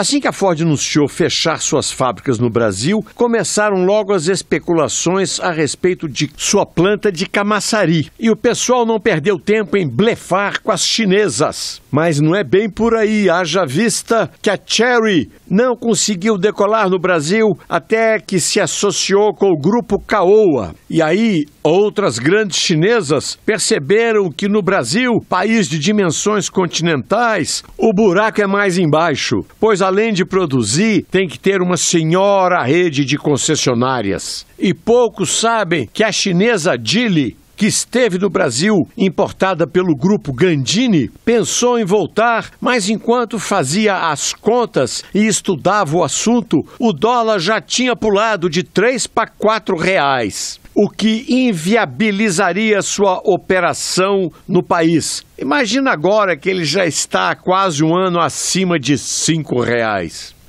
Assim que a Ford anunciou fechar suas fábricas no Brasil, começaram logo as especulações a respeito de sua planta de Camaçari. E o pessoal não perdeu tempo em blefar com as chinesas. Mas não é bem por aí, haja vista que a Cherry não conseguiu decolar no Brasil até que se associou com o grupo Caoa. E aí, outras grandes chinesas perceberam que no Brasil, país de dimensões continentais, o buraco é mais embaixo, pois a além de produzir, tem que ter uma senhora rede de concessionárias. E poucos sabem que a chinesa Dili que esteve no Brasil, importada pelo grupo Gandini, pensou em voltar, mas enquanto fazia as contas e estudava o assunto, o dólar já tinha pulado de 3 para 4 reais o que inviabilizaria sua operação no país. Imagina agora que ele já está há quase um ano acima de R$ reais.